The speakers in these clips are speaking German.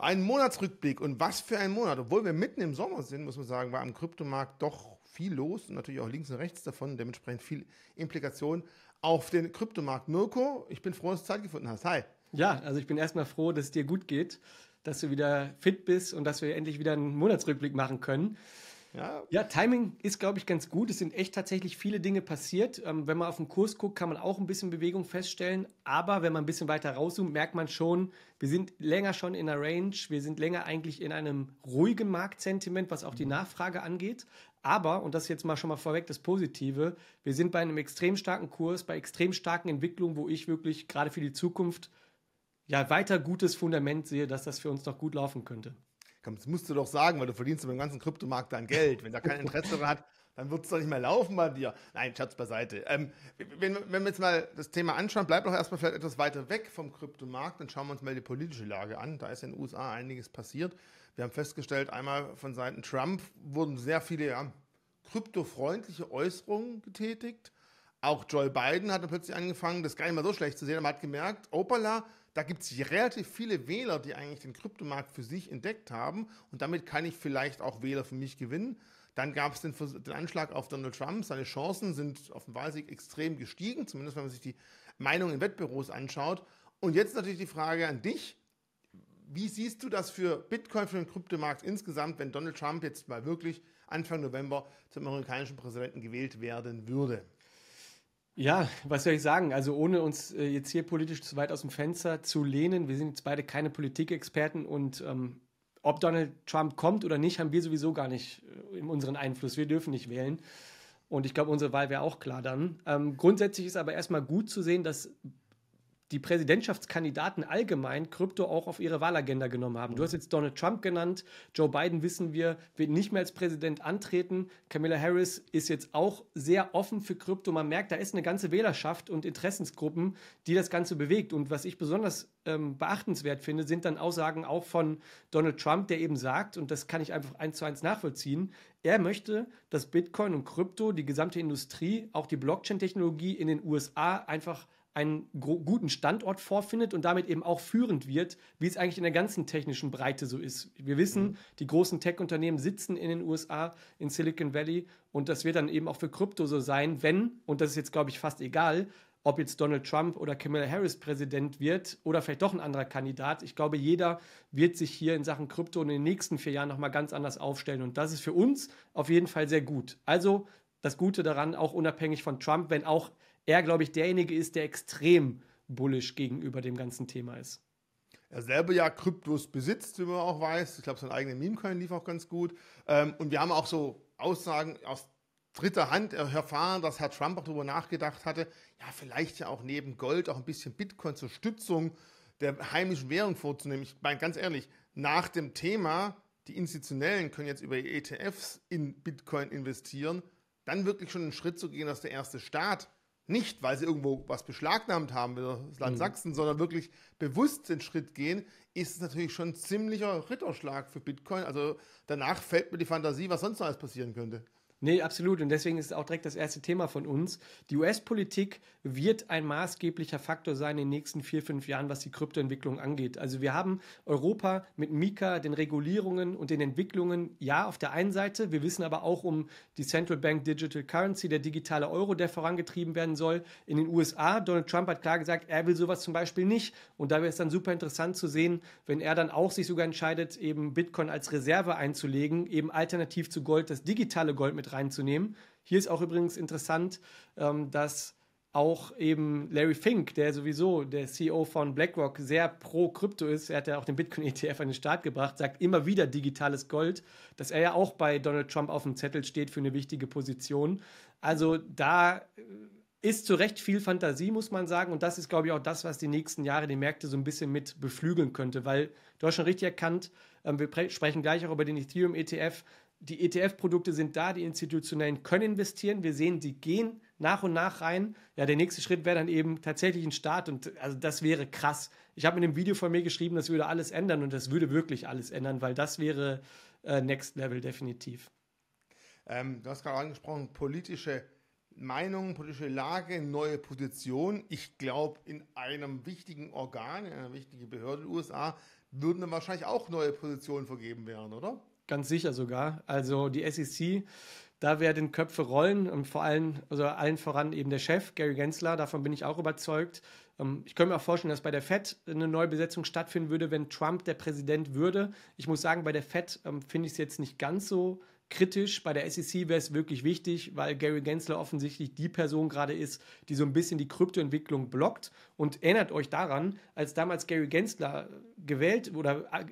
Ein Monatsrückblick und was für ein Monat. Obwohl wir mitten im Sommer sind, muss man sagen, war am Kryptomarkt doch viel los und natürlich auch links und rechts davon, dementsprechend viel Implikation auf den Kryptomarkt. Mirko, ich bin froh, dass du Zeit gefunden hast. Hi. Ja, also ich bin erstmal froh, dass es dir gut geht, dass du wieder fit bist und dass wir endlich wieder einen Monatsrückblick machen können. Ja. ja, Timing ist, glaube ich, ganz gut. Es sind echt tatsächlich viele Dinge passiert. Ähm, wenn man auf den Kurs guckt, kann man auch ein bisschen Bewegung feststellen. Aber wenn man ein bisschen weiter rauszoomt, merkt man schon, wir sind länger schon in der Range. Wir sind länger eigentlich in einem ruhigen Marktsentiment, was auch die mhm. Nachfrage angeht. Aber, und das ist jetzt mal schon mal vorweg das Positive, wir sind bei einem extrem starken Kurs, bei extrem starken Entwicklungen, wo ich wirklich gerade für die Zukunft ja weiter gutes Fundament sehe, dass das für uns noch gut laufen könnte. Das musst du doch sagen, weil du verdienst über den ganzen Kryptomarkt dein Geld. Wenn da kein Interesse daran hat, dann wird es doch nicht mehr laufen bei dir. Nein, Schatz beiseite. Ähm, wenn, wenn, wir jetzt mal das Thema anschauen, bleibt doch erstmal vielleicht etwas weiter weg vom Kryptomarkt. Dann schauen wir uns mal die politische Lage an. Da ist in den USA einiges passiert. Wir haben festgestellt, einmal von Seiten Trump wurden sehr viele ja, kryptofreundliche Äußerungen getätigt. Auch Joe Biden hat dann plötzlich angefangen, das gar nicht mal so schlecht zu sehen, aber hat gemerkt, opala, da gibt es relativ viele Wähler, die eigentlich den Kryptomarkt für sich entdeckt haben und damit kann ich vielleicht auch Wähler für mich gewinnen. Dann gab es den, den, Anschlag auf Donald Trump. Seine Chancen sind auf dem Wahlsieg extrem gestiegen, zumindest wenn man sich die Meinung in Wettbüros anschaut. Und jetzt natürlich die Frage an dich. Wie siehst du das für Bitcoin, für den Kryptomarkt insgesamt, wenn Donald Trump jetzt mal wirklich Anfang November zum amerikanischen Präsidenten gewählt werden würde? Ja, was soll ich sagen? Also ohne uns äh, jetzt hier politisch zu weit aus dem Fenster zu lehnen, wir sind jetzt beide keine Politikexperten und ähm, ob Donald Trump kommt oder nicht, haben wir sowieso gar nicht äh, in unseren Einfluss. Wir dürfen nicht wählen. Und ich glaube, unsere Wahl wäre auch klar dann. Ähm, grundsätzlich ist aber erstmal gut zu sehen, dass die Präsidentschaftskandidaten allgemein Krypto auch auf ihre Wahlagenda genommen haben. Du hast jetzt Donald Trump genannt, Joe Biden wissen wir, wird nicht mehr als Präsident antreten. Camilla Harris ist jetzt auch sehr offen für Krypto. Man merkt, da ist eine ganze Wählerschaft und Interessensgruppen, die das Ganze bewegt. Und was ich besonders ähm, beachtenswert finde, sind dann Aussagen auch von Donald Trump, der eben sagt, und das kann ich einfach eins zu eins nachvollziehen, er möchte, dass Bitcoin und Krypto, die gesamte Industrie, auch die Blockchain-Technologie in den USA einfach einen guten Standort vorfindet und damit eben auch führend wird, wie es eigentlich in der ganzen technischen Breite so ist. Wir wissen, mhm. die großen Tech-Unternehmen sitzen in den USA, in Silicon Valley und das wird dann eben auch für Krypto so sein, wenn, und das ist jetzt, glaube ich, fast egal, ob jetzt Donald Trump oder Kamala Harris Präsident wird oder vielleicht doch ein anderer Kandidat. Ich glaube, jeder wird sich hier in Sachen Krypto in den nächsten vier Jahren nochmal ganz anders aufstellen. Und das ist für uns auf jeden Fall sehr gut. Also das Gute daran, auch unabhängig von Trump, wenn auch er, glaube ich, derjenige ist, der extrem bullisch gegenüber dem ganzen Thema ist. Er selber ja Kryptos besitzt, wie man auch weiß. Ich glaube, sein eigener Meme-Coin lief auch ganz gut. Ähm, und wir haben auch so Aussagen aus dritter Hand erfahren, dass Herr Trump auch darüber nachgedacht hatte, ja, vielleicht ja auch neben Gold auch ein bisschen Bitcoin zur Stützung der heimischen Währung vorzunehmen. Ich meine, ganz ehrlich, nach dem Thema, die Institutionellen können jetzt über ETFs in Bitcoin investieren, dann wirklich schon einen Schritt zu gehen, dass der erste Staat nicht, weil sie irgendwo was beschlagnahmt haben das Land mhm. Sachsen, sondern wirklich bewusst den Schritt gehen, ist es natürlich schon ein ziemlicher Ritterschlag für Bitcoin. Also danach fällt mir die Fantasie, was sonst noch alles passieren könnte. Nee, absolut. Und deswegen ist es auch direkt das erste Thema von uns. Die US-Politik wird ein maßgeblicher Faktor sein in den nächsten vier, fünf Jahren, was die Kryptoentwicklung angeht. Also wir haben Europa mit Mika, den Regulierungen und den Entwicklungen, ja, auf der einen Seite. Wir wissen aber auch um die Central Bank Digital Currency, der digitale Euro, der vorangetrieben werden soll. In den USA, Donald Trump hat klar gesagt, er will sowas zum Beispiel nicht. Und da wäre es dann super interessant zu sehen, wenn er dann auch sich sogar entscheidet, eben Bitcoin als Reserve einzulegen, eben alternativ zu Gold das digitale Gold mit reinzunehmen. Hier ist auch übrigens interessant, ähm, dass auch eben Larry Fink, der sowieso der CEO von BlackRock sehr pro Krypto ist, er hat ja auch den Bitcoin-ETF an den Start gebracht, sagt immer wieder digitales Gold, dass er ja auch bei Donald Trump auf dem Zettel steht für eine wichtige Position. Also da äh, ist zu Recht viel Fantasie, muss man sagen. Und das ist, glaube ich, auch das, was die nächsten Jahre die Märkte so ein bisschen mit beflügeln könnte, weil du hast schon richtig erkannt, ähm, wir sprechen gleich auch über den Ethereum-ETF die ETF-Produkte sind da, die institutionellen können investieren. Wir sehen, sie gehen nach und nach rein. Ja, der nächste Schritt wäre dann eben tatsächlich ein Start und also das wäre krass. Ich habe in einem Video von mir geschrieben, das würde alles ändern und das würde wirklich alles ändern, weil das wäre äh, Next Level definitiv. Ähm, du hast gerade angesprochen, politische Meinung, politische Lage, neue Position. Ich glaube, in einem wichtigen Organ, in einer wichtigen Behörde in den USA, würden dann wahrscheinlich auch neue Positionen vergeben werden, oder? ganz sicher sogar. Also die SEC, da werden Köpfe rollen und vor allem, also allen voran eben der Chef, Gary Gensler, davon bin ich auch überzeugt. Ähm, ich könnte mir auch vorstellen, dass bei der FED eine Neubesetzung stattfinden würde, wenn Trump der Präsident würde. Ich muss sagen, bei der FED ähm, finde ich es jetzt nicht ganz so kritisch. Bei der SEC wäre es wirklich wichtig, weil Gary Gensler offensichtlich die Person gerade ist, die so ein bisschen die Kryptoentwicklung blockt. Und erinnert euch daran, als damals Gary Gensler gewählt oder äh,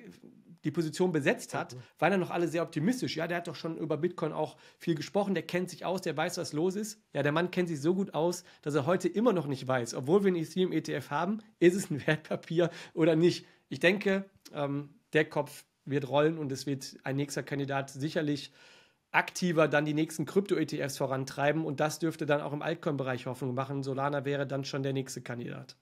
die Position besetzt hat, mhm. waren dann noch alle sehr optimistisch. Ja, der hat doch schon über Bitcoin auch viel gesprochen, der kennt sich aus, der weiß, was los ist. Ja, der Mann kennt sich so gut aus, dass er heute immer noch nicht weiß, obwohl wir einen Ethereum-ETF haben, ist es ein Wertpapier oder nicht. Ich denke, ähm, der Kopf wird rollen und es wird ein nächster Kandidat sicherlich aktiver dann die nächsten Krypto-ETFs vorantreiben und das dürfte dann auch im Altcoin-Bereich Hoffnung machen. Solana wäre dann schon der nächste Kandidat.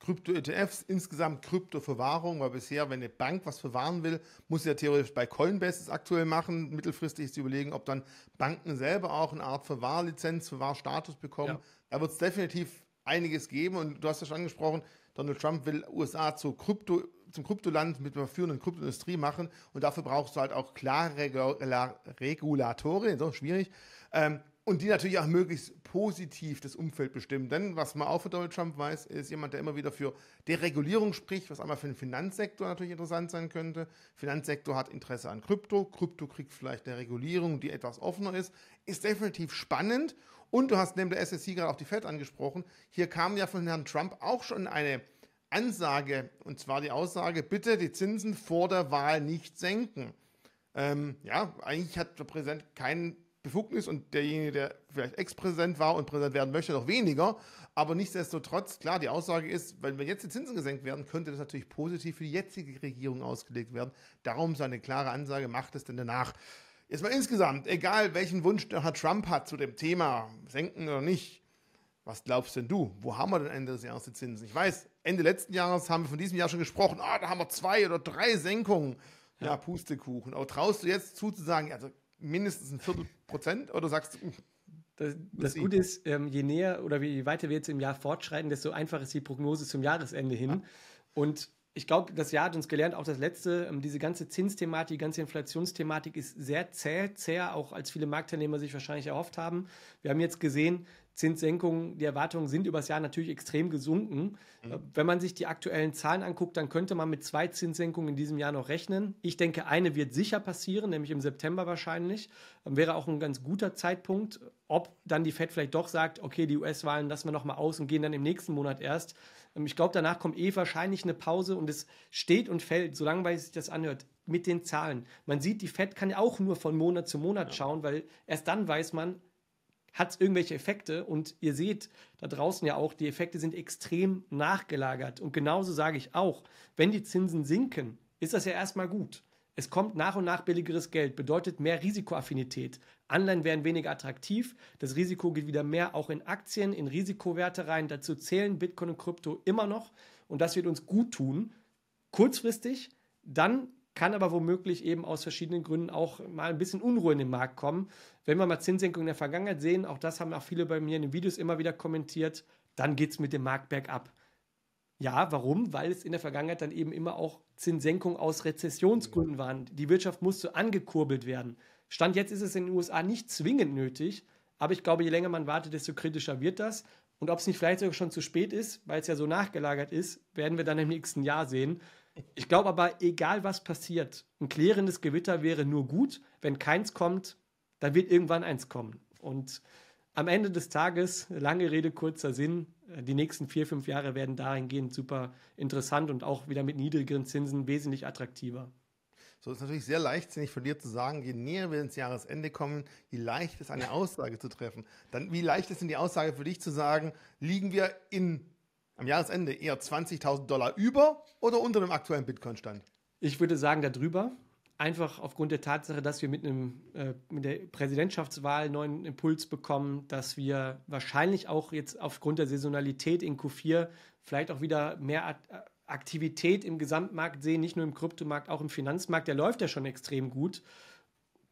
Krypto-ETFs, insgesamt Krypto verwahrung weil bisher, wenn eine Bank was verwahren will, muss sie ja theoretisch bei Coinbase es aktuell machen. Mittelfristig ist überlegen, ob dann Banken selber auch eine Art Verwahrlizenz, Verwahrstatus bekommen. Ja. Da wird es definitiv einiges geben und du hast ja schon angesprochen, Donald Trump will USA zu Krypto, zum Kryptoland mit einer führenden Kryptoindustrie machen und dafür brauchst du halt auch klare Regulatorien, so schwierig, ähm, und die natürlich auch möglichst positiv das Umfeld bestimmen. Denn was man auch für Donald Trump weiß, ist jemand, der immer wieder für Deregulierung spricht, was einmal für den Finanzsektor natürlich interessant sein könnte. Finanzsektor hat Interesse an Krypto. Krypto kriegt vielleicht eine Regulierung, die etwas offener ist. Ist definitiv spannend. Und du hast neben der SSC e gerade auch die Fed angesprochen. Hier kam ja von Herrn Trump auch schon eine Ansage, und zwar die Aussage, bitte die Zinsen vor der Wahl nicht senken. Ähm, ja, eigentlich hat der Präsident keinen Befugnis und derjenige, der vielleicht Ex-Präsident war und Präsident werden möchte, noch weniger. Aber nichtsdestotrotz, klar, die Aussage ist, wenn, wenn jetzt die Zinsen gesenkt werden, könnte das natürlich positiv für die jetzige Regierung ausgelegt werden. Darum seine klare Ansage, macht es denn danach. Jetzt mal insgesamt, egal welchen Wunsch der Herr Trump hat zu dem Thema, senken oder nicht, was glaubst denn du? Wo haben wir denn Ende des Jahres die Zinsen? Ich weiß, Ende letzten Jahres haben wir von diesem Jahr schon gesprochen, ah, da haben wir zwei oder drei Senkungen. Ja, Pustekuchen. Aber traust du jetzt zuzusagen, also mindestens ein Viertel Prozent oder sagst du, uh, das, das, Gute ist, ähm, je näher oder je weiter wir jetzt im Jahr fortschreiten, desto einfacher ist die Prognose zum Jahresende hin. Ja. Und ich glaube, das Jahr hat uns gelernt, auch das letzte, ähm, diese ganze Zinsthematik, die ganze Inflationsthematik ist sehr zäh, zäh, auch als viele Marktteilnehmer sich wahrscheinlich erhofft haben. Wir haben jetzt gesehen, Zinssenkungen, die Erwartungen sind übers Jahr natürlich extrem gesunken. Mhm. Äh, wenn man sich die aktuellen Zahlen anguckt, dann könnte man mit zwei Zinssenkungen in diesem Jahr noch rechnen. Ich denke, eine wird sicher passieren, nämlich im September wahrscheinlich. Ähm, wäre auch ein ganz guter Zeitpunkt. Ob dann die FED vielleicht doch sagt, okay, die US-Wahlen lassen wir nochmal aus und gehen dann im nächsten Monat erst. Ähm, ich glaube, danach kommt eh wahrscheinlich eine Pause und es steht und fällt, solange sich das anhört, mit den Zahlen. Man sieht, die FED kann ja auch nur von Monat zu Monat ja. schauen, weil erst dann weiß man, hat es irgendwelche Effekte und ihr seht da draußen ja auch, die Effekte sind extrem nachgelagert. Und genauso sage ich auch, wenn die Zinsen sinken, ist das ja erstmal gut. Es kommt nach und nach billigeres Geld, bedeutet mehr Risikoaffinität. Anleihen werden weniger attraktiv, das Risiko geht wieder mehr auch in Aktien, in Risikowerte rein. Dazu zählen Bitcoin und Krypto immer noch und das wird uns gut tun. Kurzfristig, dann kann aber womöglich eben aus verschiedenen Gründen auch mal ein bisschen Unruhe in den Markt kommen. Wenn wir mal Zinssenkungen in der Vergangenheit sehen, auch das haben auch viele bei mir in den Videos immer wieder kommentiert, dann geht es mit dem Markt bergab. Ja, warum? Weil es in der Vergangenheit dann eben immer auch Zinssenkungen aus Rezessionsgründen waren. Die Wirtschaft musste angekurbelt werden. Stand jetzt ist es in den USA nicht zwingend nötig, aber ich glaube, je länger man wartet, desto kritischer wird das. Und ob es nicht vielleicht sogar schon zu spät ist, weil es ja so nachgelagert ist, werden wir dann im nächsten Jahr sehen. Ich glaube aber, egal was passiert, ein klärendes Gewitter wäre nur gut. Wenn keins kommt, dann wird irgendwann eins kommen. Und am Ende des Tages, lange Rede, kurzer Sinn, äh, die nächsten vier, fünf Jahre werden dahingehend super interessant und auch wieder mit niedrigeren Zinsen wesentlich attraktiver. So ist natürlich sehr leichtsinnig von dir zu sagen, je näher wir ins Jahresende kommen, je leicht ist eine Aussage zu treffen. Dann, wie leicht ist denn die Aussage für dich zu sagen, liegen wir in am Jahresende eher 20.000 Dollar über oder unter dem aktuellen Bitcoin-Stand? Ich würde sagen, darüber. Einfach aufgrund der Tatsache, dass wir mit, einem, äh, mit der Präsidentschaftswahl einen neuen Impuls bekommen, dass wir wahrscheinlich auch jetzt aufgrund der Saisonalität in Q4 vielleicht auch wieder mehr Aktivität im Gesamtmarkt sehen, nicht nur im Kryptomarkt, auch im Finanzmarkt. Der läuft ja schon extrem gut.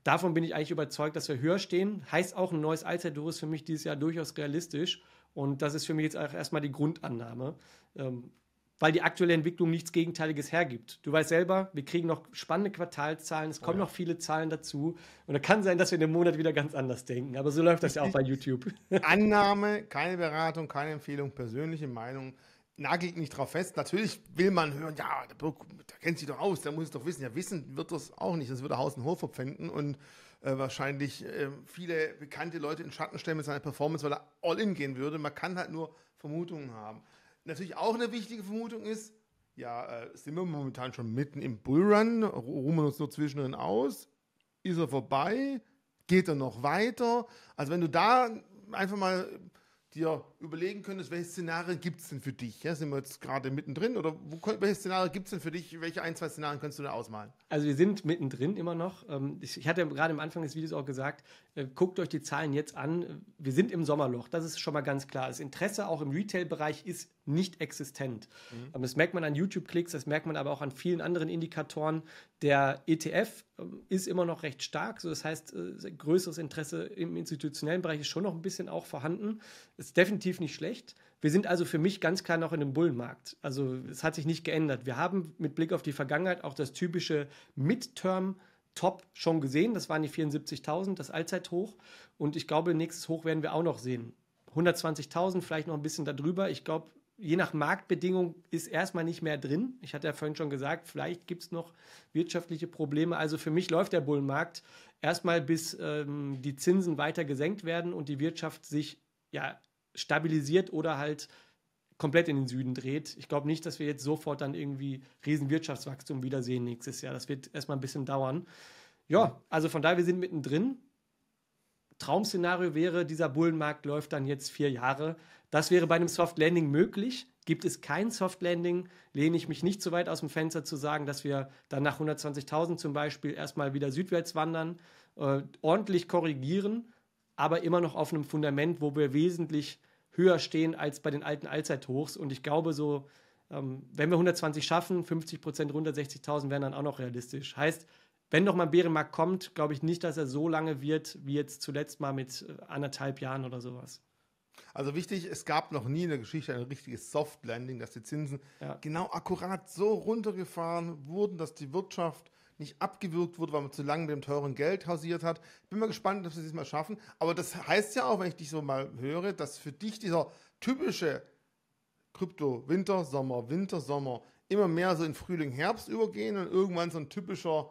Davon bin ich eigentlich überzeugt, dass wir höher stehen. Heißt auch ein neues Allzeitdoris für mich dieses Jahr durchaus realistisch. Und das ist für mich jetzt auch erstmal die Grundannahme, ähm, weil die aktuelle Entwicklung nichts Gegenteiliges hergibt. Du weißt selber, wir kriegen noch spannende Quartalzahlen, es kommen oh ja. noch viele Zahlen dazu. Und da kann sein, dass wir in dem Monat wieder ganz anders denken. Aber so läuft das ja auch bei YouTube. Annahme, keine Beratung, keine Empfehlung, persönliche Meinung nagelt nicht drauf fest. Natürlich will man hören, ja, der, der kennt sich doch aus, der muss es doch wissen. Ja, wissen wird das auch nicht. Das würde Haus und Hof verpfänden. Und äh, wahrscheinlich äh, viele bekannte Leute in Schatten stellen mit seiner Performance, weil er all in gehen würde. Man kann halt nur Vermutungen haben. Natürlich auch eine wichtige Vermutung ist, ja, äh, sind wir momentan schon mitten im Bullrun, ruhen wir uns nur zwischen und aus, ist er vorbei, geht er noch weiter? Also wenn du da einfach mal dir überlegen könntest, welche Szenarien gibt es denn für dich? Ja, sind wir jetzt gerade mittendrin oder wo, welche Szenarien gibt es denn für dich? Welche ein, zwei Szenarien könntest du da ausmalen? Also wir sind mittendrin immer noch. Ähm, ich hatte gerade am Anfang des Videos auch gesagt, äh, guckt euch die Zahlen jetzt an. Wir sind im Sommerloch, das ist schon mal ganz klar. Das Interesse auch im Retail-Bereich ist nicht existent. Mhm. Ähm, das merkt man an YouTube-Klicks, das merkt man aber auch an vielen anderen Indikatoren. Der ETF ähm, ist immer noch recht stark, das heißt, äh, größeres Interesse im institutionellen Bereich ist schon noch ein bisschen auch vorhanden. Es ist definitiv definitiv nicht schlecht. Wir sind also für mich ganz klar noch in einem Bullenmarkt. Also es hat sich nicht geändert. Wir haben mit Blick auf die Vergangenheit auch das typische Midterm Top schon gesehen. Das waren die 74.000, das Allzeithoch. Und ich glaube, nächstes Hoch werden wir auch noch sehen. 120.000, vielleicht noch ein bisschen darüber. Ich glaube, je nach Marktbedingung ist erstmal nicht mehr drin. Ich hatte ja vorhin schon gesagt, vielleicht gibt es noch wirtschaftliche Probleme. Also für mich läuft der Bullenmarkt erstmal, bis ähm, die Zinsen weiter gesenkt werden und die Wirtschaft sich ja stabilisiert oder halt komplett in den Süden dreht. Ich glaube nicht, dass wir jetzt sofort dann irgendwie Riesenwirtschaftswachstum wiedersehen nächstes Jahr. Das wird erstmal ein bisschen dauern. Ja, also von daher, wir sind mittendrin. Traumszenario wäre, dieser Bullenmarkt läuft dann jetzt vier Jahre. Das wäre bei einem Soft Landing möglich. Gibt es kein Soft Landing, lehne ich mich nicht so weit aus dem Fenster zu sagen, dass wir dann nach 120.000 zum Beispiel erstmal wieder südwärts wandern, äh, ordentlich korrigieren aber immer noch auf einem Fundament, wo wir wesentlich höher stehen als bei den alten Allzeithochs. Und ich glaube, so, ähm, wenn wir 120 schaffen, 50 Prozent runter, 60.000 wären dann auch noch realistisch. Heißt, wenn noch mal ein Bärenmarkt kommt, glaube ich nicht, dass er so lange wird, wie jetzt zuletzt mal mit äh, anderthalb Jahren oder sowas. Also wichtig, es gab noch nie in der Geschichte ein richtiges Soft Landing, dass die Zinsen ja. genau akkurat so runtergefahren wurden, dass die Wirtschaft nicht abgewürgt wurde, weil man zu lange mit dem teuren Geld hausiert hat. Bin mal gespannt, ob sie es mal schaffen. Aber das heißt ja auch, wenn ich dich so mal höre, dass für dich dieser typische Krypto Winter, Sommer, Winter, Sommer immer mehr so in Frühling, Herbst übergehen und irgendwann so ein typischer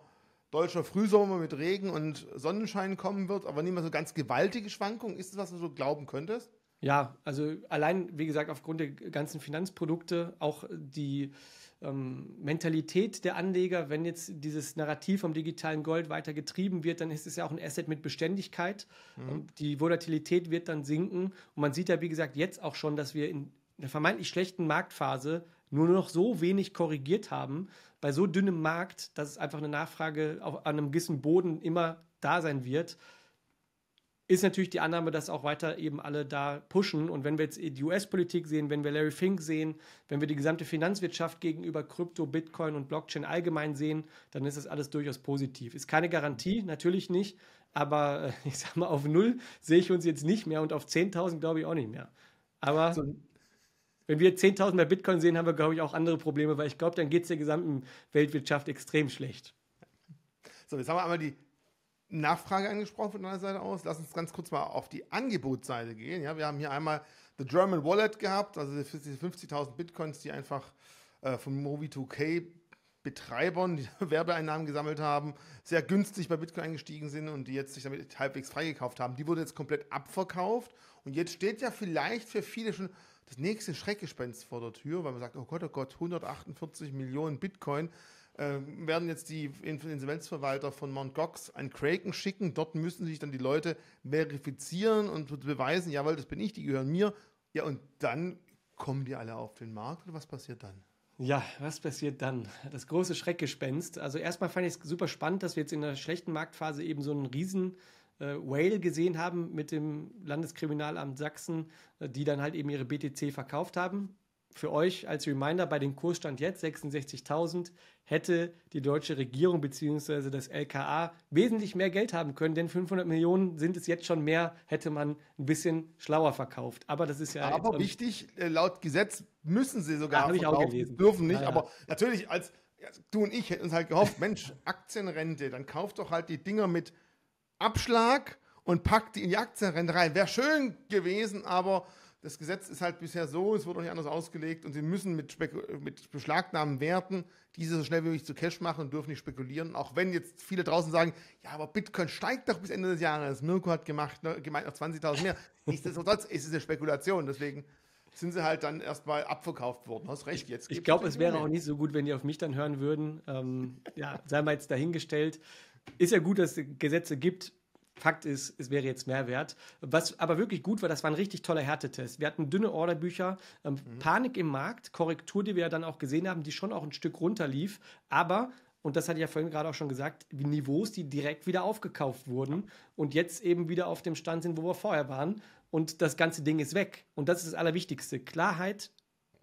deutscher Frühsommer mit Regen und Sonnenschein kommen wird, aber nicht mehr so ganz gewaltige Schwankungen. Ist das, was du so glauben könntest? Ja, also allein, wie gesagt, aufgrund der ganzen Finanzprodukte, auch die ähm, Mentalität der Anleger, wenn jetzt dieses Narrativ vom digitalen Gold weiter getrieben wird, dann ist es ja auch ein Asset mit Beständigkeit. Mhm. die Volatilität wird dann sinken. Und man sieht ja, wie gesagt, jetzt auch schon, dass wir in der vermeintlich schlechten Marktphase nur noch so wenig korrigiert haben, bei so dünnem Markt, dass es einfach eine Nachfrage auf, an einem gewissen Boden immer da sein wird ist natürlich die Annahme, dass auch weiter eben alle da pushen. Und wenn wir jetzt die US-Politik sehen, wenn wir Larry Fink sehen, wenn wir die gesamte Finanzwirtschaft gegenüber Krypto, Bitcoin und Blockchain allgemein sehen, dann ist das alles durchaus positiv. Ist keine Garantie, natürlich nicht. Aber äh, ich sag mal, auf null sehe ich uns jetzt nicht mehr und auf 10.000 glaube ich auch nicht mehr. Aber so. wenn wir 10.000 mehr Bitcoin sehen, haben wir, glaube ich, auch andere Probleme, weil ich glaube, dann geht es der gesamten Weltwirtschaft extrem schlecht. So, jetzt haben wir einmal die Nachfrage angesprochen von deiner Seite aus. Lass uns ganz kurz mal auf die Angebotsseite gehen. Ja, wir haben hier einmal The German Wallet gehabt, also diese 50.000 Bitcoins, die einfach äh, von movie 2 k Betreibern die Werbeeinnahmen gesammelt haben, sehr günstig bei Bitcoin eingestiegen sind und die jetzt sich damit halbwegs freigekauft haben. Die wurde jetzt komplett abverkauft und jetzt steht ja vielleicht für viele schon das nächste Schreckgespenst vor der Tür, weil man sagt, oh Gott, oh Gott, 148 Millionen Bitcoin, äh, werden jetzt die Insolvenzverwalter von Mt. Gox an Kraken schicken. Dort müssen sich dann die Leute verifizieren und beweisen, jawohl, das bin ich, die gehören mir. Ja, und dann kommen die alle auf den Markt oder was passiert dann? Ja, was passiert dann? Das große Schreckgespenst. Also erstmal fand ich es super spannend, dass wir jetzt in der schlechten Marktphase eben so einen riesen äh, Whale gesehen haben mit dem Landeskriminalamt Sachsen, äh, die dann halt eben ihre BTC verkauft haben für euch als Reminder bei dem Kursstand jetzt 66.000 hätte die deutsche Regierung bzw. das LKA wesentlich mehr Geld haben können, denn 500 Millionen sind es jetzt schon mehr, hätte man ein bisschen schlauer verkauft. Aber das ist ja aber wichtig. Äh, laut Gesetz müssen sie sogar ja, verkaufen, dürfen nicht. Ja, ja. Aber natürlich als du und ich hätten uns halt gehofft, Mensch Aktienrente, dann kauft doch halt die Dinger mit Abschlag und packt die in die Aktienrente rein. Wäre schön gewesen, aber das Gesetz ist halt bisher so, es wurde auch nicht anders ausgelegt und sie müssen mit, mit beschlagnahmen Werten diese so schnell wie möglich zu Cash machen und dürfen nicht spekulieren. Auch wenn jetzt viele draußen sagen, ja, aber Bitcoin steigt doch bis Ende des Jahres. Mirko hat gemacht, ne, gemeint noch 20.000 mehr. Nichtsdestotrotz ist es eine Spekulation. Deswegen sind sie halt dann erstmal abverkauft worden. Hast recht, jetzt. Ich glaube, es wäre auch nicht so gut, wenn die auf mich dann hören würden. Ähm, ja, sei mal jetzt dahingestellt. Ist ja gut, dass es Gesetze gibt Fakt ist, es wäre jetzt mehr wert. Was aber wirklich gut war, das war ein richtig toller Härtetest. Wir hatten dünne Orderbücher, ähm, mhm. Panik im Markt, Korrektur, die wir ja dann auch gesehen haben, die schon auch ein Stück runterlief, aber und das hatte ich ja vorhin gerade auch schon gesagt, Niveaus, die direkt wieder aufgekauft wurden und jetzt eben wieder auf dem Stand sind, wo wir vorher waren. Und das ganze Ding ist weg. Und das ist das Allerwichtigste. Klarheit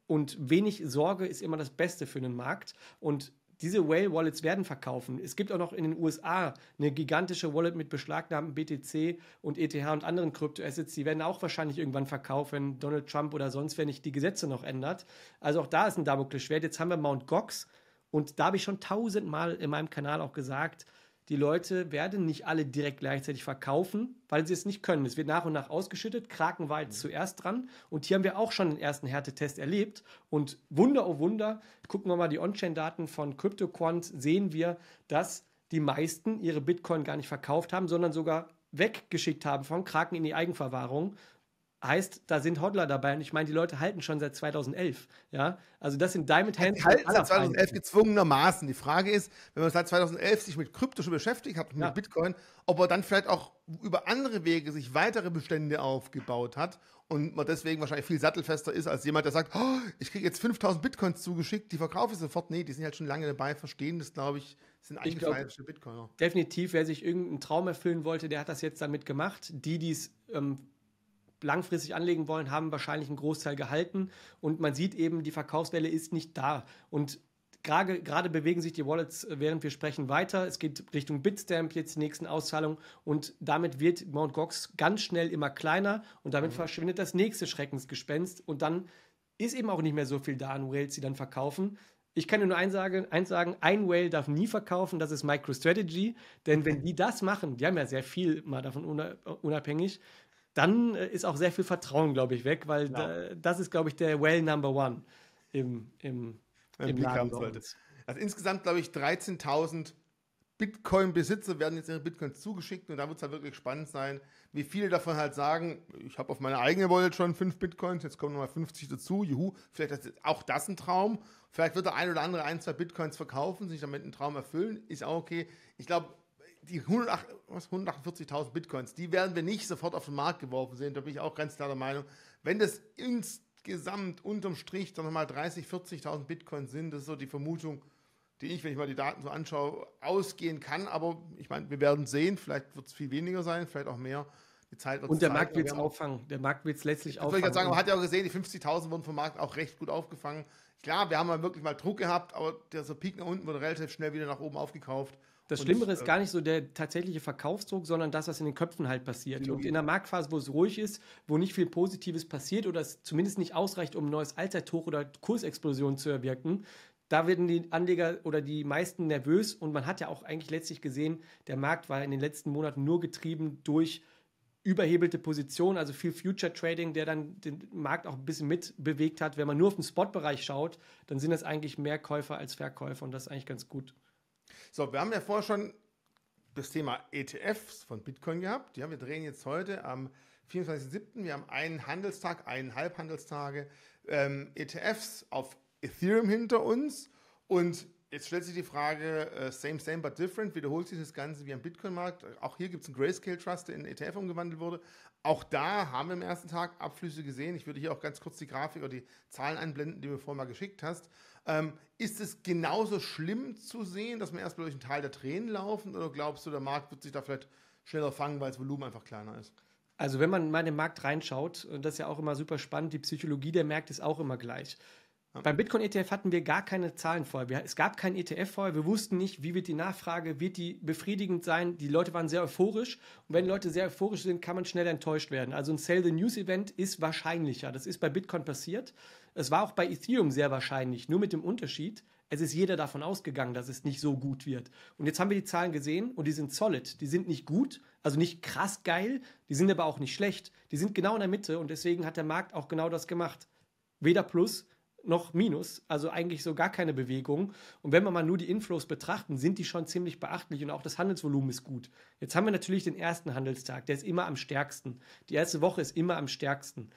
und wenig Sorge ist immer das Beste für einen Markt. Und diese Whale Wallets werden verkaufen. Es gibt auch noch in den USA eine gigantische Wallet mit beschlagnahmten BTC und ETH und anderen Kryptoassets. Die werden auch wahrscheinlich irgendwann verkauft, wenn Donald Trump oder sonst wer nicht die Gesetze noch ändert. Also auch da ist ein Damoklesschwert. Jetzt haben wir Mount Gox und da habe ich schon tausendmal in meinem Kanal auch gesagt, die Leute werden nicht alle direkt gleichzeitig verkaufen, weil sie es nicht können. Es wird nach und nach ausgeschüttet. Kraken war jetzt mhm. zuerst dran. Und hier haben wir auch schon den ersten Härtetest erlebt. Und Wunder oh Wunder, gucken wir mal die On-Chain-Daten von CryptoQuant, sehen wir, dass die meisten ihre Bitcoin gar nicht verkauft haben, sondern sogar weggeschickt haben von Kraken in die Eigenverwahrung. Heißt, da sind Hodler dabei und ich meine, die Leute halten schon seit 2011. Ja, also das sind Diamond Hands. Die halten seit 2011 gezwungenermaßen. Die Frage ist, wenn man seit 2011 sich mit Krypto schon beschäftigt hat, mit ja. Bitcoin, ob er dann vielleicht auch über andere Wege sich weitere Bestände aufgebaut hat und man deswegen wahrscheinlich viel sattelfester ist als jemand, der sagt, oh, ich kriege jetzt 5000 Bitcoins zugeschickt, die verkaufe ich sofort. Nee, die sind halt schon lange dabei, verstehen das, glaube ich, sind eingefleischte Bitcoiner. Definitiv, wer sich irgendeinen Traum erfüllen wollte, der hat das jetzt damit gemacht. Die, die es ähm, langfristig anlegen wollen, haben wahrscheinlich einen Großteil gehalten. Und man sieht eben, die Verkaufswelle ist nicht da. Und gerade, gerade bewegen sich die Wallets, äh, während wir sprechen, weiter. Es geht Richtung Bitstamp jetzt die nächsten Auszahlungen und damit wird Mount Gox ganz schnell immer kleiner und damit mhm. verschwindet das nächste Schreckensgespenst und dann ist eben auch nicht mehr so viel da an Whales, die dann verkaufen. Ich kann dir nur eins sagen, eins sagen, ein Whale darf nie verkaufen, das ist MicroStrategy, denn wenn die das machen, die haben ja sehr viel mal davon äh, unabhängig, dann äh, ist auch sehr viel Vertrauen, glaube ich, weg, weil genau. da, das ist, glaube ich, der Well Number One im, im, Wenn im Laden. Also insgesamt, glaube ich, 13.000 Bitcoin-Besitzer werden jetzt ihre Bitcoins zugeschickt und da wird es halt wirklich spannend sein, wie viele davon halt sagen, ich habe auf meiner eigenen Wallet schon fünf Bitcoins, jetzt kommen nochmal 50 dazu, juhu, vielleicht ist auch das ein Traum, vielleicht wird der ein oder andere ein, zwei Bitcoins verkaufen, sich damit einen Traum erfüllen, ist auch okay. Ich glaube, die 148.000 Bitcoins, die werden wir nicht sofort auf den Markt geworfen sehen. Da bin ich auch ganz klar der Meinung. Wenn das insgesamt unterm Strich dann nochmal 30.000, 40.000 Bitcoins sind, das ist so die Vermutung, die ich, wenn ich mal die Daten so anschaue, ausgehen kann. Aber ich meine, wir werden sehen. Vielleicht wird es viel weniger sein, vielleicht auch mehr. Die Zeit wird Und der Markt wird es auffangen. Der Markt wird es letztlich das auffangen. Ich sagen, man hat ja auch gesehen, die 50.000 wurden vom Markt auch recht gut aufgefangen. Klar, wir haben mal wirklich mal Druck gehabt, aber der so Peak nach unten wurde relativ schnell wieder nach oben aufgekauft. Das Schlimmere ist äh, gar nicht so der tatsächliche Verkaufsdruck, sondern das, was in den Köpfen halt passiert. Genau. Und in der Marktphase, wo es ruhig ist, wo nicht viel Positives passiert oder es zumindest nicht ausreicht, um ein neues Allzeithoch oder Kursexplosion zu erwirken, da werden die Anleger oder die meisten nervös. Und man hat ja auch eigentlich letztlich gesehen, der Markt war in den letzten Monaten nur getrieben durch überhebelte Positionen, also viel Future Trading, der dann den Markt auch ein bisschen mitbewegt hat. Wenn man nur auf den Spot-Bereich schaut, dann sind das eigentlich mehr Käufer als Verkäufer und das ist eigentlich ganz gut. So, wir haben ja vorher schon das Thema ETFs von Bitcoin gehabt. Ja, wir drehen jetzt heute am 24.07. Wir haben einen Handelstag, einen Halbhandelstage ähm, ETFs auf Ethereum hinter uns. Und jetzt stellt sich die Frage, äh, same, same, but different, wiederholt sich das Ganze wie am Bitcoin-Markt. Auch hier gibt es einen Grayscale Trust, der in ETF umgewandelt wurde. Auch da haben wir im ersten Tag Abflüsse gesehen. Ich würde hier auch ganz kurz die Grafik oder die Zahlen einblenden, die du mir vorher mal geschickt hast. Ähm, ist es genauso schlimm zu sehen, dass man erstmal durch einen Teil der Tränen laufen oder glaubst du, der Markt wird sich da vielleicht schneller fangen, weil das Volumen einfach kleiner ist? Also wenn man mal in den Markt reinschaut, und das ist ja auch immer super spannend, die Psychologie der Märkte ist auch immer gleich. Beim Bitcoin-ETF hatten wir gar keine Zahlen vorher. es gab keinen ETF vorher. Wir wussten nicht, wie wird die Nachfrage, wird die befriedigend sein. Die Leute waren sehr euphorisch. Und wenn Leute sehr euphorisch sind, kann man schnell enttäuscht werden. Also ein Sell the News-Event ist wahrscheinlicher. Das ist bei Bitcoin passiert. Es war auch bei Ethereum sehr wahrscheinlich. Nur mit dem Unterschied, es ist jeder davon ausgegangen, dass es nicht so gut wird. Und jetzt haben wir die Zahlen gesehen und die sind solid. Die sind nicht gut, also nicht krass geil. Die sind aber auch nicht schlecht. Die sind genau in der Mitte und deswegen hat der Markt auch genau das gemacht. Weder plus noch Minus, also eigentlich so gar keine Bewegung. Und wenn wir mal nur die Inflows betrachten, sind die schon ziemlich beachtlich und auch das Handelsvolumen ist gut. Jetzt haben wir natürlich den ersten Handelstag, der ist immer am stärksten. Die erste Woche ist immer am stärksten.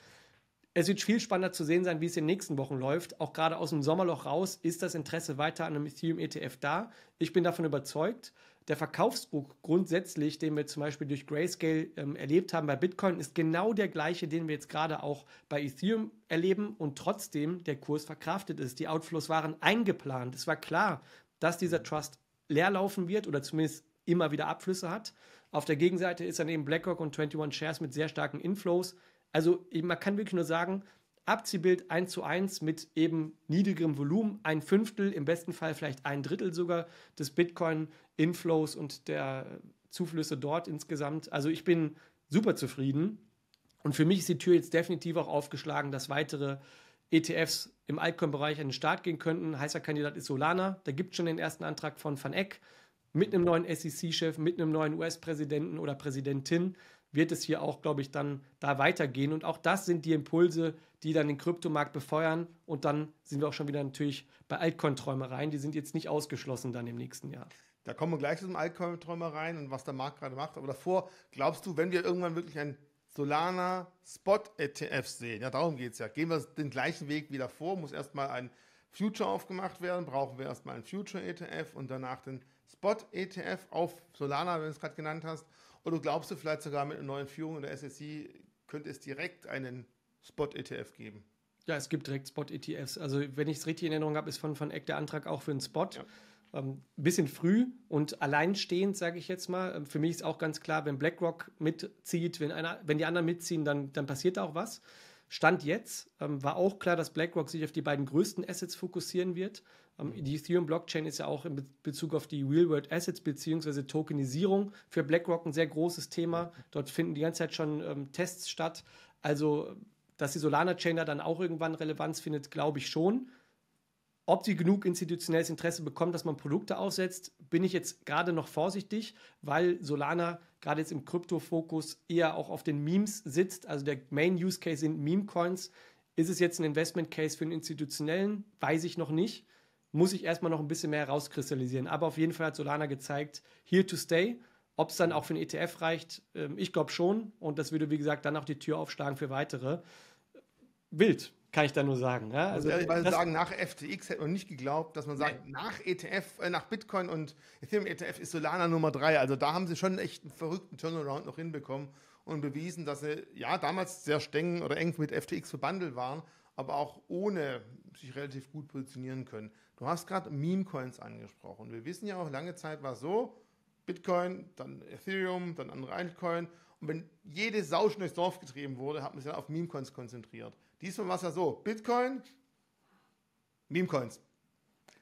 Es wird viel spannender zu sehen sein, wie es in den nächsten Wochen läuft. Auch gerade aus dem Sommerloch raus ist das Interesse weiter an einem Ethereum-ETF da. Ich bin davon überzeugt der Verkaufsdruck grundsätzlich, den wir zum Beispiel durch Grayscale ähm, erlebt haben bei Bitcoin, ist genau der gleiche, den wir jetzt gerade auch bei Ethereum erleben und trotzdem der Kurs verkraftet ist. Die Outflows waren eingeplant. Es war klar, dass dieser Trust leerlaufen wird oder zumindest immer wieder Abflüsse hat. Auf der Gegenseite ist dann eben BlackRock und 21 Shares mit sehr starken Inflows. Also man kann wirklich nur sagen, Abziehbild 1 zu 1 mit eben niedrigerem Volumen, ein Fünftel, im besten Fall vielleicht ein Drittel sogar des Bitcoin-Inflows und der Zuflüsse dort insgesamt. Also ich bin super zufrieden und für mich ist die Tür jetzt definitiv auch aufgeschlagen, dass weitere ETFs im Altcoin-Bereich an den Start gehen könnten. Heißer Kandidat ist Solana, da gibt es schon den ersten Antrag von Van Eck mit einem neuen SEC-Chef, mit einem neuen US-Präsidenten oder Präsidentin wird es hier auch, glaube ich, dann da weitergehen. Und auch das sind die Impulse, die dann den Kryptomarkt befeuern. Und dann sind wir auch schon wieder natürlich bei Altcoin-Träumereien. Die sind jetzt nicht ausgeschlossen dann im nächsten Jahr. Da kommen wir gleich zum Altcoin-Träumereien und was der Markt gerade macht. Aber davor, glaubst du, wenn wir irgendwann wirklich ein Solana Spot ETF sehen, ja, darum geht es ja, gehen wir den gleichen Weg wieder vor, muss erstmal ein Future aufgemacht werden, brauchen wir erstmal ein Future ETF und danach den Spot ETF auf Solana, wenn du es gerade genannt hast. Oder glaubst du vielleicht sogar mit einer neuen Führung in der SEC könnte es direkt einen Spot-ETF geben? Ja, es gibt direkt Spot-ETFs. Also wenn ich es richtig in Erinnerung habe, ist von, von Eck der Antrag auch für einen Spot. Ja. Ähm, bisschen früh und alleinstehend, sage ich jetzt mal. Ähm, für mich ist auch ganz klar, wenn BlackRock mitzieht, wenn, einer, wenn die anderen mitziehen, dann, dann passiert da auch was. Stand jetzt ähm, war auch klar, dass BlackRock sich auf die beiden größten Assets fokussieren wird. Ähm, die Ethereum-Blockchain ist ja auch in Bezug auf die Real-World Assets bzw. Tokenisierung für BlackRock ein sehr großes Thema. Dort finden die ganze Zeit schon ähm, Tests statt. Also, dass die Solana-Chain da dann auch irgendwann Relevanz findet, glaube ich schon. Ob sie genug institutionelles Interesse bekommt, dass man Produkte aussetzt, bin ich jetzt gerade noch vorsichtig, weil Solana gerade jetzt im Krypto-Fokus eher auch auf den Memes sitzt. Also der Main-Use-Case sind Meme-Coins. Ist es jetzt ein Investment-Case für einen institutionellen? Weiß ich noch nicht muss ich erstmal noch ein bisschen mehr rauskristallisieren. Aber auf jeden Fall hat Solana gezeigt, here to stay. Ob es dann auch für den ETF reicht, ähm, ich glaube schon. Und das würde, wie gesagt, dann auch die Tür aufschlagen für weitere. Wild, kann ich da nur sagen. Ja? Also, also weil sagen, nach FTX hätte man nicht geglaubt, dass man sagt, Nein. nach ETF, äh, nach Bitcoin und Ethereum ETF ist Solana Nummer drei. Also da haben sie schon echt einen verrückten Turnaround noch hinbekommen und bewiesen, dass sie ja damals sehr steng oder eng mit FTX verbandelt waren, aber auch ohne sich relativ gut positionieren können. Du hast gerade Meme-Coins angesprochen. Wir wissen ja auch, lange Zeit war es so, Bitcoin, dann Ethereum, dann andere Altcoin. Und wenn jede Sau schon durchs Dorf getrieben wurde, hat man sich dann auf Meme-Coins konzentriert. Diesmal war es ja so, Bitcoin, Meme-Coins.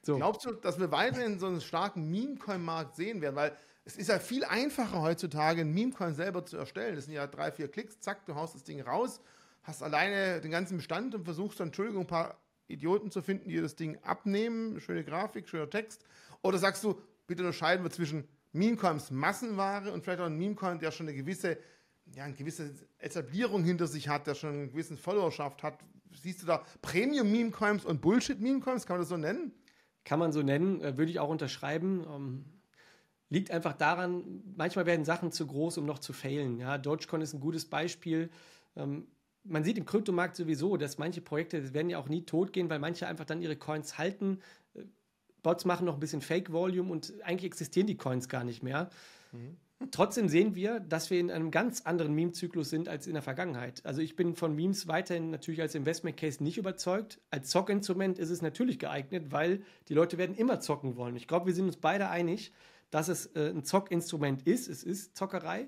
So. Glaubst du, dass wir weiterhin so einen starken Meme-Coin-Markt sehen werden? Weil es ist ja viel einfacher heutzutage, einen Meme-Coin selber zu erstellen. Das sind ja drei, vier Klicks, zack, du haust das Ding raus, hast alleine den ganzen Bestand und versuchst dann, Entschuldigung, ein paar Idioten zu finden, die das Ding abnehmen, schöne Grafik, schöner Text. Oder sagst du, bitte unterscheiden wir zwischen Memecoins Massenware und vielleicht auch einem Memecoin, der schon eine gewisse, ja, eine gewisse Etablierung hinter sich hat, der schon eine gewisse Followerschaft hat. Siehst du da Premium-Memecoins und Bullshit-Memecoins? Kann man das so nennen? Kann man so nennen, äh, würde ich auch unterschreiben. Ähm, liegt einfach daran, manchmal werden Sachen zu groß, um noch zu failen. Ja, Dogecoin ist ein gutes Beispiel. Ähm, man sieht im Kryptomarkt sowieso, dass manche Projekte werden ja auch nie tot gehen, weil manche einfach dann ihre Coins halten. Äh, Bots machen noch ein bisschen Fake Volume und eigentlich existieren die Coins gar nicht mehr. Mhm. Trotzdem sehen wir, dass wir in einem ganz anderen Meme-Zyklus sind als in der Vergangenheit. Also ich bin von Memes weiterhin natürlich als Investment Case nicht überzeugt. Als Zockinstrument ist es natürlich geeignet, weil die Leute werden immer zocken wollen. Ich glaube, wir sind uns beide einig, dass es äh, ein Zockinstrument ist. Es ist Zockerei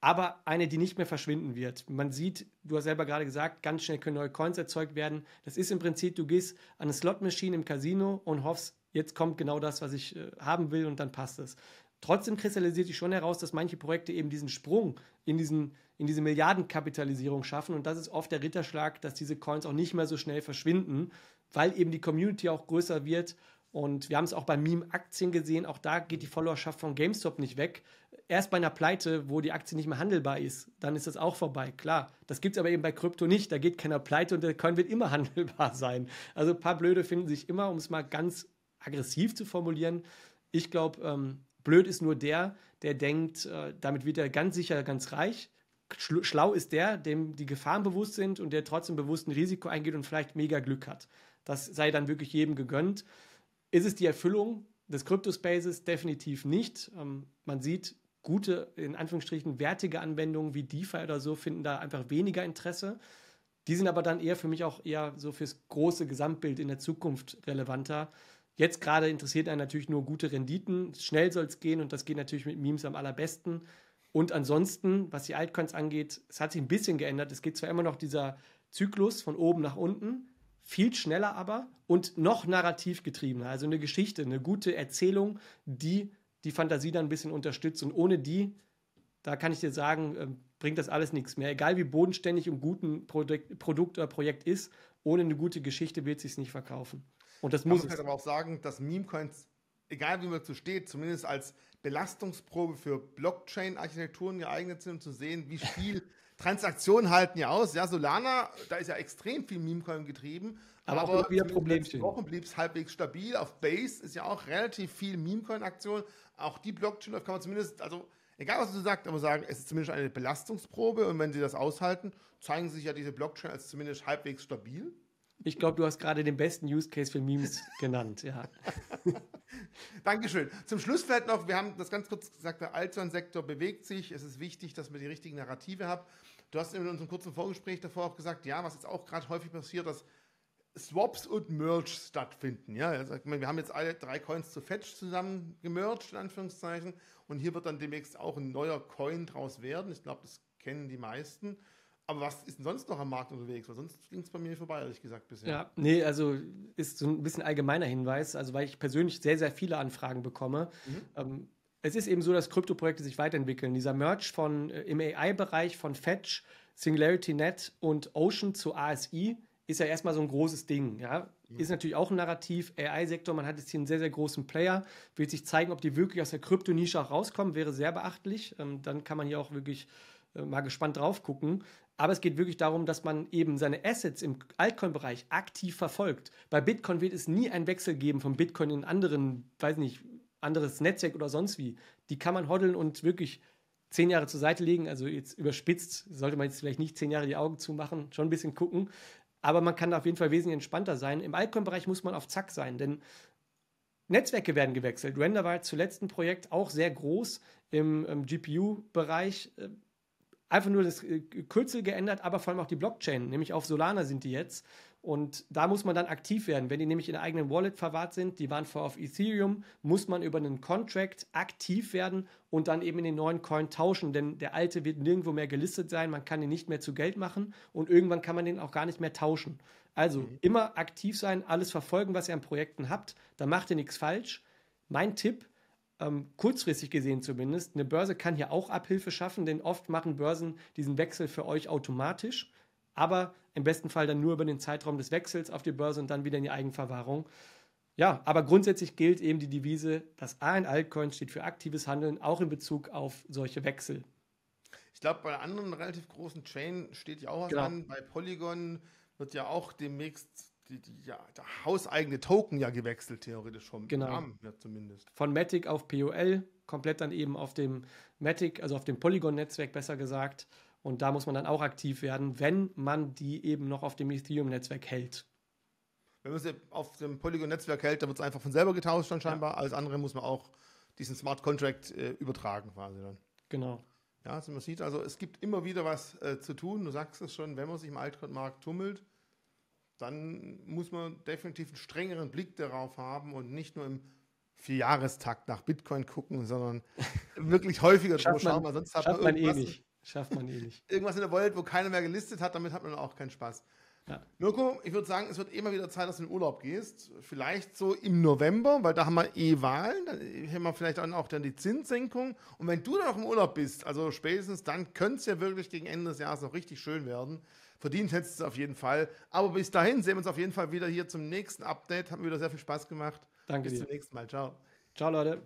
aber eine, die nicht mehr verschwinden wird. Man sieht, du hast selber gerade gesagt, ganz schnell können neue Coins erzeugt werden. Das ist im Prinzip, du gehst an eine Slot-Maschine im Casino und hoffst, jetzt kommt genau das, was ich äh, haben will und dann passt es. Trotzdem kristallisiert sich schon heraus, dass manche Projekte eben diesen Sprung in, diesen, in diese Milliardenkapitalisierung schaffen und das ist oft der Ritterschlag, dass diese Coins auch nicht mehr so schnell verschwinden, weil eben die Community auch größer wird und wir haben es auch bei Meme-Aktien gesehen, auch da geht die Followerschaft von GameStop nicht weg. Erst bei einer Pleite, wo die Aktie nicht mehr handelbar ist, dann ist das auch vorbei, klar. Das gibt es aber eben bei Krypto nicht, da geht keiner pleite und der Coin wird immer handelbar sein. Also ein paar Blöde finden sich immer, um es mal ganz aggressiv zu formulieren. Ich glaube, ähm, blöd ist nur der, der denkt, äh, damit wird er ganz sicher ganz reich schlau ist der, dem die Gefahren bewusst sind und der trotzdem bewusst ein Risiko eingeht und vielleicht mega Glück hat. Das sei dann wirklich jedem gegönnt ist es die Erfüllung des Crypto-Spaces? definitiv nicht. Ähm, man sieht, gute, in Anführungsstrichen, wertige Anwendungen wie DeFi oder so finden da einfach weniger Interesse. Die sind aber dann eher für mich auch eher so fürs große Gesamtbild in der Zukunft relevanter. Jetzt gerade interessiert einen natürlich nur gute Renditen. Schnell soll es gehen und das geht natürlich mit Memes am allerbesten. Und ansonsten, was die Altcoins angeht, es hat sich ein bisschen geändert. Es geht zwar immer noch dieser Zyklus von oben nach unten, viel schneller aber und noch narrativ getriebener. Also eine Geschichte, eine gute Erzählung, die die Fantasie dann ein bisschen unterstützt. Und ohne die, da kann ich dir sagen, ähm, bringt das alles nichts mehr. Egal wie bodenständig und gut ein Produkt, Produkt oder Projekt ist, ohne eine gute Geschichte wird es sich nicht verkaufen. Und das muss. ich muss halt aber auch sagen, dass Memecoins, egal wie man dazu steht, zumindest als Belastungsprobe für Blockchain-Architekturen geeignet sind, um zu sehen, wie viel Transaktionen halten ja aus. Ja, Solana, da ist ja extrem viel Memecoin getrieben. Aber, aber auch wieder Problemchen. Wochen blieb es halbwegs stabil. Auf Base ist ja auch relativ viel Memecoin-Aktion. Auch die Blockchain kann man zumindest, also egal was du sagst, aber sagen, es ist zumindest eine Belastungsprobe. Und wenn sie das aushalten, zeigen sich ja diese Blockchain als zumindest halbwegs stabil. Ich glaube, du hast gerade den besten Use Case für Memes genannt, ja. Dankeschön. Zum Schluss vielleicht noch, wir haben das ganz kurz gesagt, der Altern-Sektor bewegt sich. Es ist wichtig, dass man die richtigen Narrative hat. Du hast in unserem kurzen Vorgespräch davor auch gesagt, ja, was jetzt auch gerade häufig passiert, dass Swaps und Merge stattfinden. Ja, also, wir haben jetzt alle drei Coins zu Fetch zusammen gemerged, in Anführungszeichen. Und hier wird dann demnächst auch ein neuer Coin draus werden. Ich glaube, das kennen die meisten. Aber was ist denn sonst noch am Markt unterwegs? Weil sonst ging es bei mir vorbei, ehrlich gesagt, bisher. Ja, nee, also ist so ein bisschen allgemeiner Hinweis, also weil ich persönlich sehr, sehr viele Anfragen bekomme. Mhm. Ähm, es ist eben so, dass Kryptoprojekte sich weiterentwickeln. Dieser Merge von, äh, im AI-Bereich von Fetch, SingularityNet und Ocean zu ASI ist ja erstmal so ein großes Ding. Ja? ja. Ist natürlich auch ein Narrativ. AI-Sektor, man hat jetzt hier einen sehr, sehr großen Player. Wird sich zeigen, ob die wirklich aus der Kryptonische rauskommen, wäre sehr beachtlich. Ähm, dann kann man hier auch wirklich äh, mal gespannt drauf gucken. Aber es geht wirklich darum, dass man eben seine Assets im Altcoin-Bereich aktiv verfolgt. Bei Bitcoin wird es nie einen Wechsel geben von Bitcoin in anderen, weiß nicht, anderes Netzwerk oder sonst wie, die kann man hodeln und wirklich zehn Jahre zur Seite legen. Also jetzt überspitzt, sollte man jetzt vielleicht nicht zehn Jahre die Augen zumachen, schon ein bisschen gucken. Aber man kann auf jeden Fall wesentlich entspannter sein. Im Altcoin-Bereich muss man auf Zack sein, denn Netzwerke werden gewechselt. Render war zuletzt ein Projekt auch sehr groß im, im ähm, GPU-Bereich. Äh, einfach nur das äh, Kürzel geändert, aber vor allem auch die Blockchain. Nämlich auf Solana sind die jetzt. Und da muss man dann aktiv werden. Wenn die nämlich in der eigenen Wallet verwahrt sind, die waren vorher auf Ethereum, muss man über einen Contract aktiv werden und dann eben in den neuen Coin tauschen. Denn der alte wird nirgendwo mehr gelistet sein, man kann ihn nicht mehr zu Geld machen und irgendwann kann man den auch gar nicht mehr tauschen. Also okay. Mhm. immer aktiv sein, alles verfolgen, was ihr an Projekten habt, da macht ihr nichts falsch. Mein Tipp, ähm, kurzfristig gesehen zumindest, eine Börse kann hier auch Abhilfe schaffen, denn oft machen Börsen diesen Wechsel für euch automatisch aber im besten Fall dann nur über den Zeitraum des Wechsels auf die Börse und dann wieder in die Eigenverwahrung. Ja, aber grundsätzlich gilt eben die Devise, das A in Altcoins steht für aktives Handeln, auch in Bezug auf solche Wechsel. Ich glaube, bei anderen relativ großen Chain steht ja auch was genau. an. Bei Polygon wird ja auch demnächst die, die ja, der hauseigene Token ja gewechselt, theoretisch vom genau. Namen ja, zumindest. Von Matic auf POL, komplett dann eben auf dem Matic, also auf dem Polygon-Netzwerk besser gesagt. Und da muss man dann auch aktiv werden, wenn man die eben noch auf dem Ethereum-Netzwerk hält. Wenn man sie auf dem Polygon-Netzwerk hält, dann wird es einfach von selber getauscht dann scheinbar. Ja. Alles andere muss man auch diesen Smart Contract äh, übertragen quasi dann. Genau. Ja, also man sieht also, es gibt immer wieder was äh, zu tun. Du sagst es schon, wenn man sich im Altcoin-Markt tummelt, dann muss man definitiv einen strengeren Blick darauf haben und nicht nur im Vierjahrestakt nach Bitcoin gucken, sondern wirklich häufiger drüber schauen, weil sonst hat man, man eh nicht. Schafft man eh nicht. Irgendwas in der Welt, wo keiner mehr gelistet hat, damit hat man auch keinen Spaß. Ja. Mirko, ich würde sagen, es wird immer wieder Zeit, dass du in den Urlaub gehst. Vielleicht so im November, weil da haben wir eh Wahlen. Dann haben wir vielleicht dann auch dann die Zinssenkung. Und wenn du dann noch im Urlaub bist, also spätestens, dann könnte es ja wirklich gegen Ende des Jahres noch richtig schön werden. Verdient hättest du es auf jeden Fall. Aber bis dahin sehen wir uns auf jeden Fall wieder hier zum nächsten Update. Hat mir wieder sehr viel Spaß gemacht. Danke bis dir. Bis zum nächsten Mal. Ciao. Ciao, Leute.